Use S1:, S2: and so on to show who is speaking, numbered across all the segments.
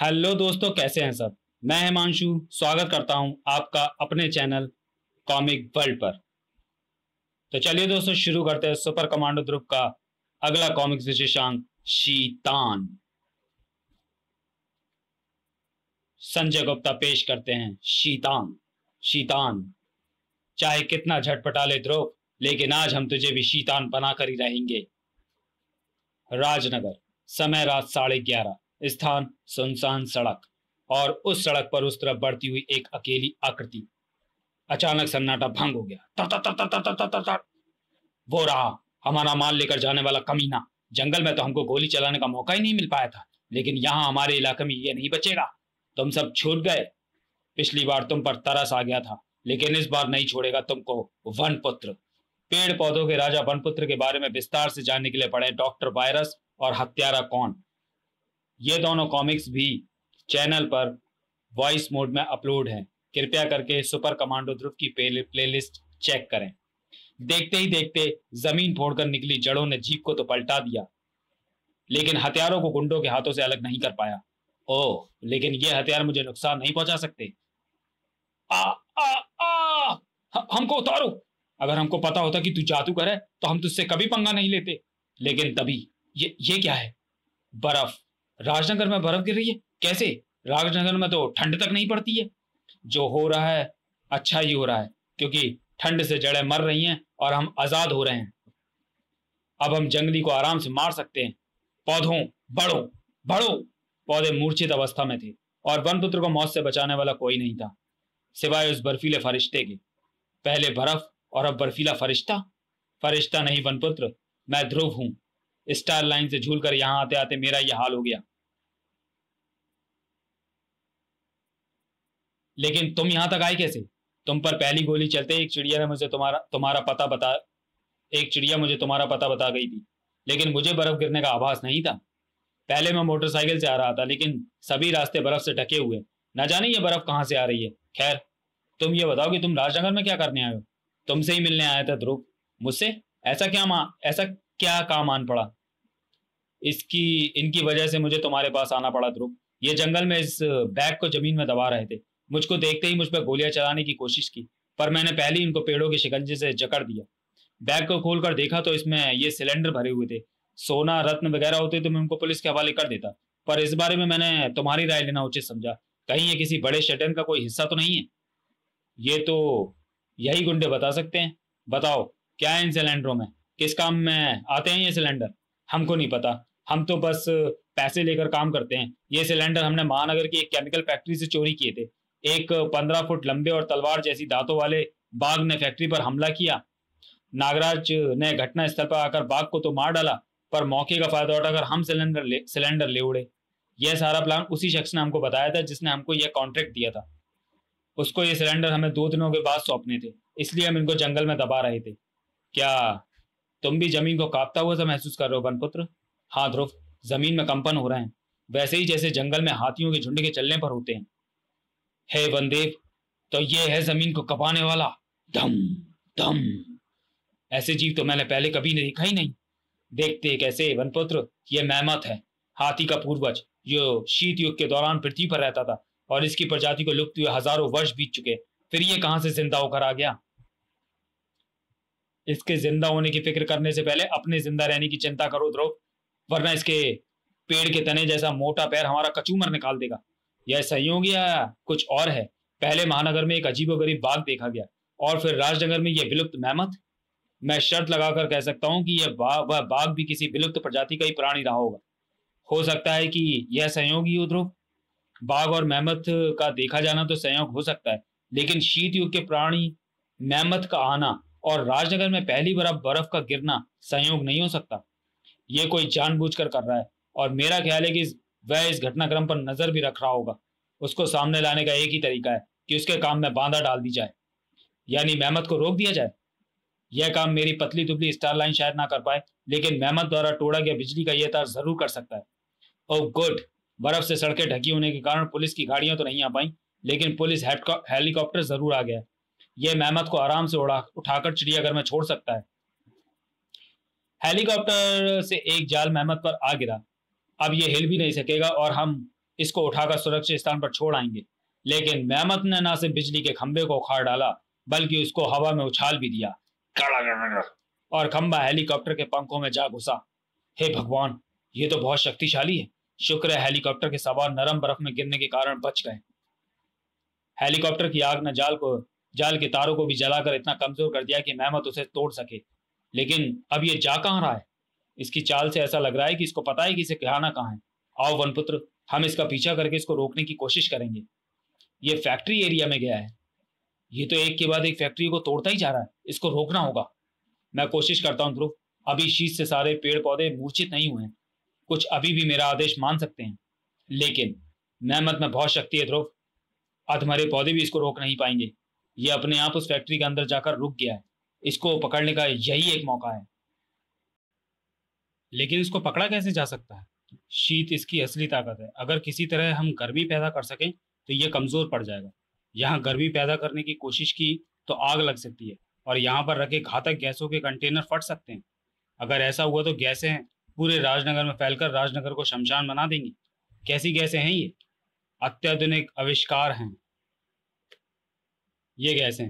S1: hello दोस्तों कैसे हैं सब मैं हिमांशु स्वागत करता हूं आपका अपने चैनल कॉमिक वर्ल्ड पर तो चलिए दोस्तों शुरू करते हैं सुपर कमांडो ध्रुप का अगला कॉमिक विशेषांक शीतान संजय गुप्ता पेश करते हैं शीतान शीतान चाहे कितना झटपटा ले ध्रुव लेकिन आज हम तुझे भी शीतान बना कर ही रहेंगे राजनगर समय रात साढ़े ग्यारह स्थान सुनसान सड़क और उस सड़क पर उस तरफ बढ़ती हुई एक अकेली आकृति अचानक सन्नाटा भंग हो गया वो रहा हमारा माल लेकर जाने वाला कमीना जंगल में तो हमको गोली चलाने का मौका ही नहीं मिल पाया था लेकिन यहाँ हमारे इलाके में ये नहीं बचेगा तुम सब छूट गए पिछली बार तुम पर तरस आ गया था लेकिन इस बार नहीं छोड़ेगा तुमको वन पुत्र पेड़ पौधों के राजा वनपुत्र के बारे में विस्तार से जानने के लिए पढ़े डॉक्टर वायरस और हत्यारा कौन ये दोनों कॉमिक्स भी चैनल पर वॉइस मोड में अपलोड हैं कृपया करके सुपर कमांडो ध्रुव की प्लेलिस्ट चेक करें देखते ही देखते जमीन फोड़कर निकली जड़ों ने जीप को तो पलटा दिया लेकिन हथियारों को गुंडों के हाथों से अलग नहीं कर पाया ओ लेकिन ये हथियार मुझे नुकसान नहीं पहुंचा सकते आ, आ, आ, हमको उतारो अगर हमको पता होता कि तू जादूगर है तो हम तुझसे कभी पंगा नहीं लेते लेकिन तभी ये ये क्या है बर्फ राजनगर में बर्फ गिर रही है कैसे राजनगर में तो ठंड तक नहीं पड़ती है जो हो रहा है अच्छा ही हो रहा है क्योंकि ठंड से जड़ें मर रही हैं और हम आजाद हो रहे हैं अब हम जंगली को आराम से मार सकते हैं पौधों बड़ो बड़ो पौधे मूर्छित अवस्था में थे और वन पुत्र को मौत से बचाने वाला कोई नहीं था सिवाय उस बर्फीले फरिश्ते के पहले बर्फ और अब बर्फीला फरिश्ता फरिश्ता नहीं वनपुत्र मैं ध्रुव हूँ स्टार लाइन से झूल कर यहां आते आते मेरा यह हाल हो गया
S2: लेकिन तुम यहां तक आए कैसे
S1: तुम पर पहली गोली चलते एक चिड़िया ने मुझे तुम्हारा तुम्हारा पता बता एक चिड़िया मुझे तुम्हारा पता बता गई थी लेकिन मुझे बर्फ गिरने का आभास नहीं था पहले मैं मोटरसाइकिल से आ रहा था लेकिन सभी रास्ते बर्फ से ढके हुए ना जाने ये बर्फ कहाँ से आ रही है खैर तुम ये बताओ कि तुम राजनगर में क्या करने आए हो तुमसे ही मिलने आया था ध्रुव मुझसे ऐसा क्या मा ऐसा क्या काम आन पड़ा इसकी इनकी वजह से मुझे तुम्हारे पास आना पड़ा ध्रुव ये जंगल में इस बैग को जमीन में दबा रहे थे मुझको देखते ही मुझ पर गोलियां चलाने की कोशिश की पर मैंने पहले ही इनको पेड़ों के शिकंजे से जकड़ दिया बैग को खोल देखा तो इसमें ये सिलेंडर भरे हुए थे सोना रत्न वगैरह होते तो मैं उनको पुलिस के हवाले कर देता पर इस बारे में मैंने तुम्हारी राय लेना उचित समझा कहीं ये किसी बड़े शटन का कोई हिस्सा तो नहीं है ये तो यही गुंडे बता सकते हैं बताओ क्या है इन सिलेंडरों में किस काम में आते हैं ये सिलेंडर हमको नहीं पता हम तो बस पैसे लेकर काम करते हैं ये सिलेंडर हमने महानगर की एक केमिकल फैक्ट्री से चोरी किए थे एक पंद्रह फुट लंबे और तलवार जैसी दांतों वाले बाघ ने फैक्ट्री पर हमला किया नागराज ने घटना स्थल पर आकर बाघ को तो मार डाला पर मौके का फायदा उठाकर हम सिलेंडर ले सिलेंडर ले उड़े यह सारा प्लान उसी शख्स ने हमको बताया था जिसने हमको यह कॉन्ट्रैक्ट दिया था उसको ये सिलेंडर हमें दो दिनों के बाद सौंपने थे इसलिए हम इनको जंगल में दबा रहे थे क्या तुम भी जमीन को कांपता हुआ सा महसूस कर रहे हो बनपुत्र हाँ ध्रुव जमीन में कंपन हो रहे हैं वैसे ही जैसे जंगल में हाथियों के झुंड के चलने पर होते हैं हे वनदेव तो ये है जमीन को कपाने वाला धम धम ऐसे जीव तो मैंने पहले कभी नहीं देखा ही नहीं देखते कैसे वनपुत्र ये मैमत है हाथी का पूर्वज जो शीत युग के दौरान पृथ्वी पर रहता था और इसकी प्रजाति को लुप्त हुए हजारों वर्ष बीत चुके फिर ये कहां से जिंदा होकर आ गया इसके जिंदा होने की फिक्र करने से पहले अपने जिंदा रहने की चिंता करो द्रो वरना इसके पेड़ के तने जैसा मोटा पैर हमारा कचूमर निकाल देगा यह सहयोग या कुछ और है पहले महानगर में एक अजीबोगरीब बाघ देखा गया और फिर राजनगर में यह विलुप्त मेहमत मैं शर्त लगाकर कह सकता हूं कि यह वह बाघ भी किसी विलुप्त प्रजाति का ही प्राणी रहा होगा हो सकता है कि यह संयोग ही ध्रुव बाघ और मेहमत का देखा जाना तो संयोग हो सकता है लेकिन शीत युग के प्राणी मेहमत का आना और राजनगर में पहली बार बर्फ का गिरना संयोग नहीं हो सकता ये कोई जानबूझकर कर रहा है और मेरा ख्याल है कि इस वह इस घटनाक्रम पर नजर भी रख रहा होगा उसको सामने लाने का एक ही तरीका है कि उसके काम में बांधा डाल दी जाए यानी मेहमत को रोक दिया जाए यह काम मेरी पतली दुबली स्टार लाइन शायद ना कर पाए लेकिन मेहमत द्वारा तोड़ा गया बिजली का यह तार जरूर कर सकता है ओ गुड बर्फ से सड़कें ढकी होने के कारण पुलिस की गाड़ियां तो नहीं आ पाई लेकिन पुलिस हेलीकॉप्टर जरूर आ गया यह मेहमत को आराम से उड़ा उठाकर चिड़ियाघर में छोड़ सकता है हेलीकॉप्टर से एक जाल मेहमत पर आ गिरा अब ये हिल भी नहीं सकेगा और हम इसको उठाकर सुरक्षित स्थान पर छोड़ आएंगे लेकिन मेहमत ने ना सिर्फ बिजली के खंभे को उखाड़ डाला बल्कि उसको हवा में उछाल भी दिया और खंबा हेलीकॉप्टर के पंखों में जा घुसा हे भगवान ये तो बहुत शक्तिशाली है शुक्र है हेलीकॉप्टर के सवार नरम बर्फ में गिरने के कारण बच गए हेलीकॉप्टर की आग ने जाल को जाल के तारों को भी जलाकर इतना कमजोर कर दिया कि मेहमत उसे तोड़ सके लेकिन अब ये जा कहाँ रहा है इसकी चाल से ऐसा लग रहा है कि इसको पता है कि इसे कहाना कहाँ है आओ वनपुत्र हम इसका पीछा करके इसको रोकने की कोशिश करेंगे ये फैक्ट्री एरिया में गया है ये तो एक के बाद एक फैक्ट्री को तोड़ता ही जा रहा है इसको रोकना होगा मैं कोशिश करता हूँ ध्रुव अभी शीत से सारे पेड़ पौधे मूर्छित नहीं हुए हैं कुछ अभी भी मेरा आदेश मान सकते हैं लेकिन मेहमत में बहुत शक्ति है ध्रुव अधमरे पौधे भी इसको रोक नहीं पाएंगे ये अपने आप उस फैक्ट्री के अंदर जाकर रुक गया है इसको पकड़ने का यही एक मौका है लेकिन इसको पकड़ा कैसे जा सकता है शीत इसकी असली ताकत है अगर किसी तरह हम गर्मी पैदा कर सकें तो यह कमज़ोर पड़ जाएगा यहाँ गर्मी पैदा करने की कोशिश की तो आग लग सकती है और यहाँ पर रखे घातक गैसों के कंटेनर फट सकते हैं अगर ऐसा हुआ तो गैसें पूरे राजनगर में फैलकर राजनगर को शमशान बना देंगी कैसी गैसें हैं ये अत्याधुनिक आविष्कार हैं ये गैसें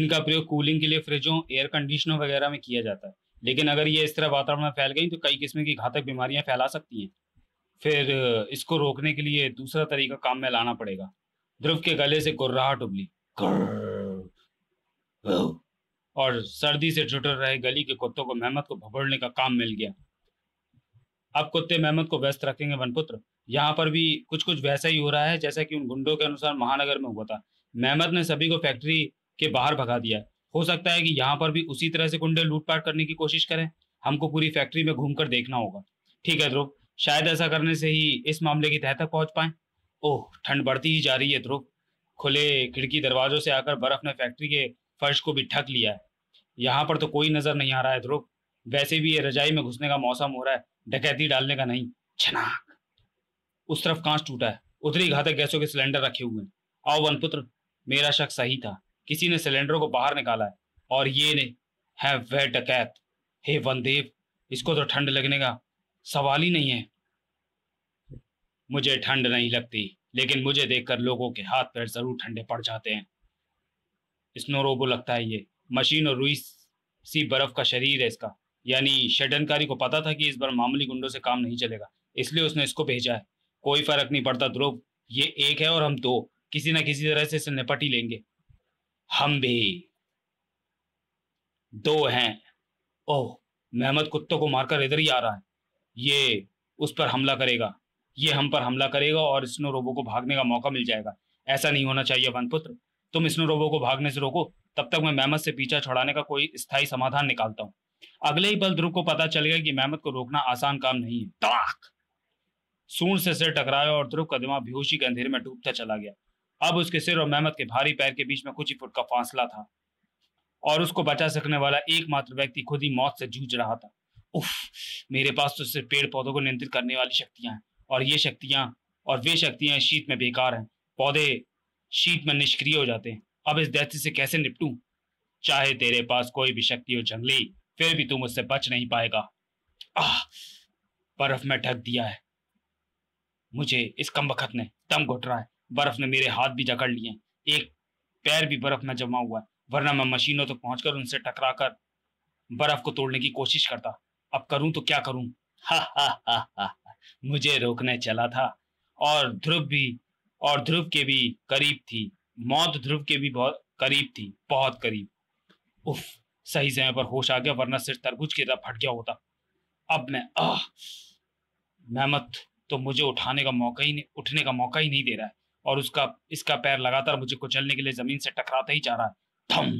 S1: इनका प्रयोग कूलिंग के लिए फ्रिजों एयर कंडीशनर वगैरह में किया जाता है लेकिन अगर ये इस तरह वातावरण में फैल गई तो कई किस्म की घातक बीमारियां फैला सकती हैं फिर इसको रोकने के लिए दूसरा तरीका काम में लाना पड़ेगा ध्रुव के गले से गुर्राहट उबली और सर्दी से जुटर रहे गली के कुत्तों को मेहमत को भबड़ने का काम मिल गया अब कुत्ते मेहमत को व्यस्त रखेंगे वनपुत्र यहाँ पर भी कुछ कुछ वैसा ही हो रहा है जैसा कि उन गुंडों के अनुसार महानगर में हुआ था मेहमत ने सभी को फैक्ट्री के बाहर भगा दिया हो सकता है कि यहाँ पर भी उसी तरह से कुंडे लूटपाट करने की कोशिश करें हमको पूरी फैक्ट्री में घूम देखना होगा ठीक है ध्रुव शायद ऐसा करने से ही इस मामले की तह तक पहुंच पाए ओह ठंड बढ़ती ही जा रही है ध्रुव खुले खिड़की दरवाजों से आकर बर्फ ने फैक्ट्री के फर्श को भी ठक लिया है यहाँ पर तो कोई नजर नहीं आ रहा है ध्रुव वैसे भी ये रजाई में घुसने का मौसम हो रहा है डकैती डालने का नहीं छनाक उस तरफ कांच टूटा है उतरी घातक गैसों के सिलेंडर रखे हुए हैं आओ वनपुत्र मेरा शक सही था किसी ने सिलेंडर को बाहर निकाला है और ये ने है वह डकैत हे वनदेव इसको तो ठंड लगने का सवाल ही नहीं है मुझे ठंड नहीं लगती लेकिन मुझे देखकर लोगों के हाथ पैर जरूर ठंडे पड़ जाते हैं स्नोरोबो लगता है ये मशीन और रुई सी बर्फ का शरीर है इसका यानी शडनकारी को पता था कि इस बार मामूली गुंडों से काम नहीं चलेगा इसलिए उसने इसको भेजा है कोई फर्क नहीं पड़ता ध्रुव ये एक है और हम दो किसी ना किसी तरह से इसे निपट ही लेंगे हम भी दो हैं ओह मेहमद कुत्तों को मारकर इधर ही आ रहा है ये उस पर हमला करेगा ये हम पर हमला करेगा और स्नो रोबो को भागने का मौका मिल जाएगा ऐसा नहीं होना चाहिए वनपुत्र तुम स्नो रोबो को भागने से रोको तब तक मैं मेहमद से पीछा छुड़ाने का कोई स्थायी समाधान निकालता हूं अगले ही पल ध्रुव को पता चल गया कि मेहमद को रोकना आसान काम नहीं है सूर से सिर टकराया और ध्रुव का दिमाग बेहोशी के अंधेरे में डूबता चला गया अब उसके सिर और मेहमत के भारी पैर के बीच में कुछ ही फुट का फासला था और उसको बचा सकने वाला एकमात्र व्यक्ति खुद ही मौत से जूझ रहा था उफ मेरे पास तो सिर्फ पेड़ पौधों को नियंत्रित करने वाली शक्तियां हैं और ये शक्तियां और वे शक्तियां शीत में बेकार हैं पौधे शीत में निष्क्रिय हो जाते हैं अब इस दैत्य से कैसे निपटूं चाहे तेरे पास कोई भी शक्ति हो जंगली फिर भी तुम उससे बच नहीं पाएगा आह बर्फ में ढक दिया है मुझे इस कमबखत ने दम घुट रहा है बर्फ ने मेरे हाथ भी जकड़ लिए एक पैर भी बर्फ में जमा हुआ है वरना मैं मशीनों तक तो पहुंचकर उनसे टकरा कर बर्फ को तोड़ने की कोशिश करता अब करूं तो क्या करूं हा हा हा हा मुझे रोकने चला था और ध्रुव भी और ध्रुव के भी करीब थी मौत ध्रुव के भी बहुत करीब थी बहुत करीब उफ सही समय पर होश आ गया वरना सिर तरबूज की तरह फट गया होता अब मैं आह मेहमत तो मुझे उठाने का मौका ही नहीं उठने का मौका ही नहीं दे रहा है और उसका इसका पैर लगातार मुझे कुचलने के लिए जमीन से टकराता ही जा रहा है थम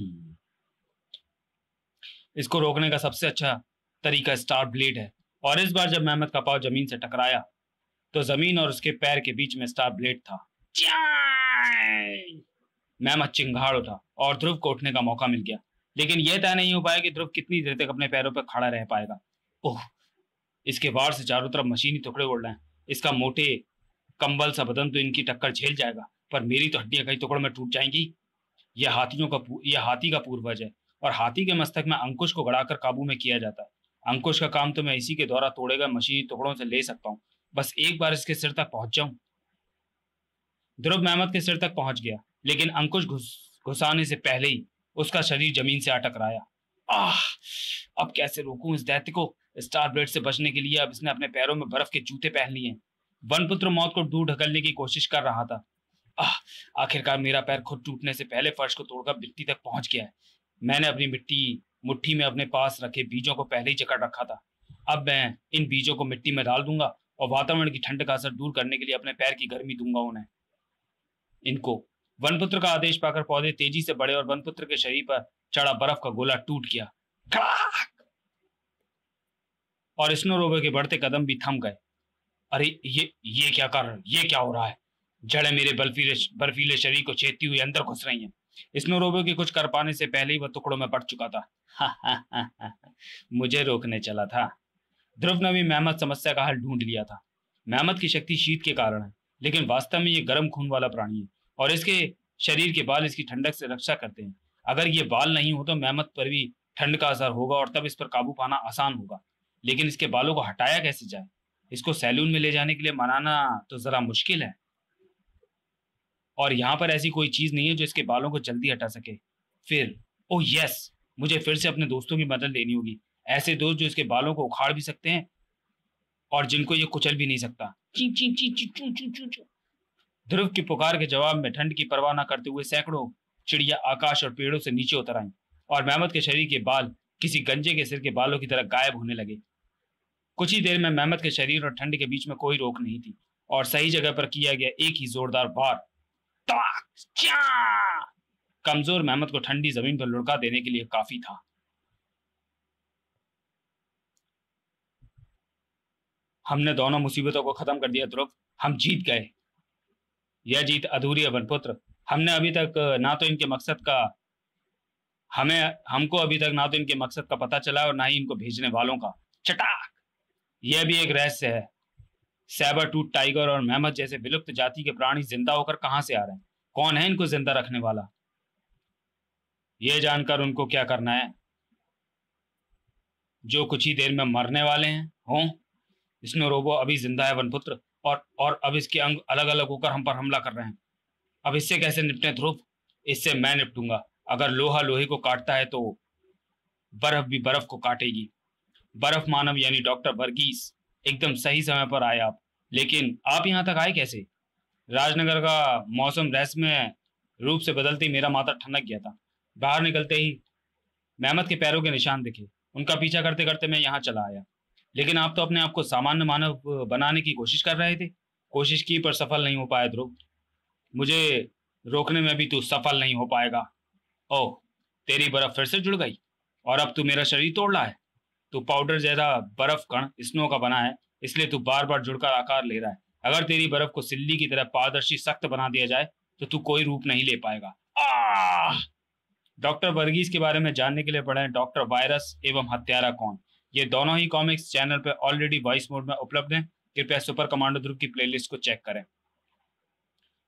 S1: इसको रोकने का सबसे अच्छा तरीका स्टार ब्लेड है और इस बार जब मेहमद का पाव जमीन से टकराया तो जमीन और उसके पैर के बीच में स्टार ब्लेड था मेहमद चिंगाड़ उठा और ध्रुव को उठने का मौका मिल गया लेकिन यह तय नहीं हो पाया कि ध्रुव कितनी देर तक अपने पैरों पर खड़ा रह पाएगा ओह इसके वार से चारों तरफ मशीनी टुकड़े उड़ रहे हैं इसका मोटे कंबल सा बदन तो इनकी टक्कर झेल जाएगा पर मेरी तो हड्डियां कई टुकड़ों में टूट जाएंगी यह हाथियों का यह हाथी का पूर्वज है और हाथी के मस्तक में अंकुश को गड़ाकर काबू में किया जाता है अंकुश का काम तो मैं इसी के द्वारा तोड़े गए मशीनी टुकड़ों से ले सकता हूँ बस एक बार इसके सिर तक पहुंच जाऊं ध्रुव महमद के सिर तक पहुंच गया लेकिन अंकुश घुसाने से पहले ही उसका शरीर जमीन से अटकराया आह अब कैसे रोकूं इस दैत्य को स्टार ब्लेड से बचने के लिए अब इसने अपने पैरों में बर्फ के जूते पहन लिए हैं वनपुत्र मौत को दूर ढकलने की कोशिश कर रहा था आखिरकार मेरा पैर खुद टूटने से पहले फर्श को तोड़कर मिट्टी तक पहुंच गया है मैंने अपनी मिट्टी मुट्ठी में अपने पास रखे बीजों को पहले ही जकड़ रखा था अब मैं इन बीजों को मिट्टी में डाल दूंगा और वातावरण की ठंड का असर दूर करने के लिए अपने पैर की गर्मी दूंगा उन्हें इनको वनपुत्र का आदेश पाकर पौधे तेजी से बढ़े और वनपुत्र के शरीर पर चढ़ा बर्फ का गोला टूट गया और स्नो रोबो के बढ़ते कदम भी थम गए अरे ये ये क्या कर ये क्या हो रहा है जड़ें मेरे बर्फीले बर्फीले शरीर को छेती हुई अंदर घुस रही हैं इसमें रोबो के कुछ कर पाने से पहले ही वह टुकड़ों में पड़ चुका था मुझे रोकने चला था ध्रुव ने भी मेहमत समस्या का हल ढूंढ लिया था मेहमत की शक्ति शीत के कारण है लेकिन वास्तव में ये गर्म खून वाला प्राणी है और इसके शरीर के बाल इसकी ठंडक से रक्षा करते हैं अगर ये बाल नहीं हो तो मेहमत पर भी ठंड का असर होगा और तब इस पर काबू पाना आसान होगा लेकिन इसके बालों को हटाया कैसे जाए इसको सैलून में ले जाने के लिए मनाना तो ज़रा मुश्किल है और यहाँ पर ऐसी कोई चीज़ नहीं है जो इसके बालों को जल्दी हटा सके फिर ओ यस मुझे फिर से अपने दोस्तों की मदद लेनी होगी ऐसे दोस्त जो इसके बालों को उखाड़ भी सकते हैं और जिनको ये कुचल भी नहीं सकता ध्रुव की पुकार के जवाब में ठंड की परवाह न करते हुए सैकड़ों चिड़िया आकाश और पेड़ों से नीचे उतर आई और महमद के शरीर के बाल किसी गंजे के सिर के बालों की तरह गायब होने लगे कुछ ही देर में मेहमद के शरीर और ठंड के बीच में कोई रोक नहीं थी और सही जगह पर किया गया एक ही जोरदार वार कमजोर मेहमद को ठंडी जमीन पर लुढ़का देने के लिए काफी था हमने दोनों मुसीबतों को खत्म कर दिया ध्रुव हम जीत गए यह जीत अधूरी है वनपुत्र हमने अभी तक ना तो इनके मकसद का हमें हमको अभी तक ना तो इनके मकसद का पता चला और ना ही इनको भेजने वालों का चटाक यह भी एक रहस्य है सैबर टूट टाइगर और मेहमद जैसे विलुप्त जाति के प्राणी जिंदा होकर कहां से आ रहे हैं कौन है इनको जिंदा रखने वाला यह जानकर उनको क्या करना है जो कुछ ही देर में मरने वाले हैं हों इसमें रोबो अभी जिंदा है वनपुत्र और और अब इसके अंग अलग अलग होकर हम पर हमला कर रहे हैं अब इससे कैसे निपटें ध्रुव इससे मैं निपटूंगा अगर लोहा लोहे को काटता है तो बर्फ भी बर्फ को काटेगी बर्फ मानव यानी डॉक्टर वर्गीस एकदम सही समय पर आए आप लेकिन आप यहाँ तक आए कैसे राजनगर का मौसम रहस्यमय रूप से बदलते ही मेरा माथा ठनक गया था बाहर निकलते ही मेहमत के पैरों के निशान दिखे उनका पीछा करते करते मैं यहाँ चला आया लेकिन आप तो अपने आप को सामान्य मानव बनाने की कोशिश कर रहे थे कोशिश की पर सफल नहीं हो पाया ध्रुव मुझे रोकने में भी तू सफल नहीं हो पाएगा ओह तेरी बर्फ फिर से जुड़ गई और अब तू मेरा शरीर तोड़ रहा है तू पाउडर जैसा बर्फ कण स्नो का बना है इसलिए तू बार बार जुड़कर आकार ले रहा है अगर तेरी बर्फ को सिल्ली की तरह पारदर्शी सख्त बना दिया जाए तो तू कोई रूप नहीं ले पाएगा डॉक्टर वर्गीज के बारे में जानने के लिए पढ़े डॉक्टर वायरस एवं हत्यारा कौन ये दोनों ही कॉमिक्स चैनल पर ऑलरेडी वॉइस मोड में उपलब्ध हैं कृपया सुपर कमांडो ध्रुव की प्लेलिस्ट को चेक करें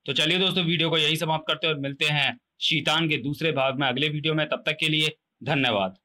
S1: तो चलिए दोस्तों वीडियो को यही समाप्त करते हैं और मिलते हैं शीतान के दूसरे भाग में अगले वीडियो में तब तक के लिए धन्यवाद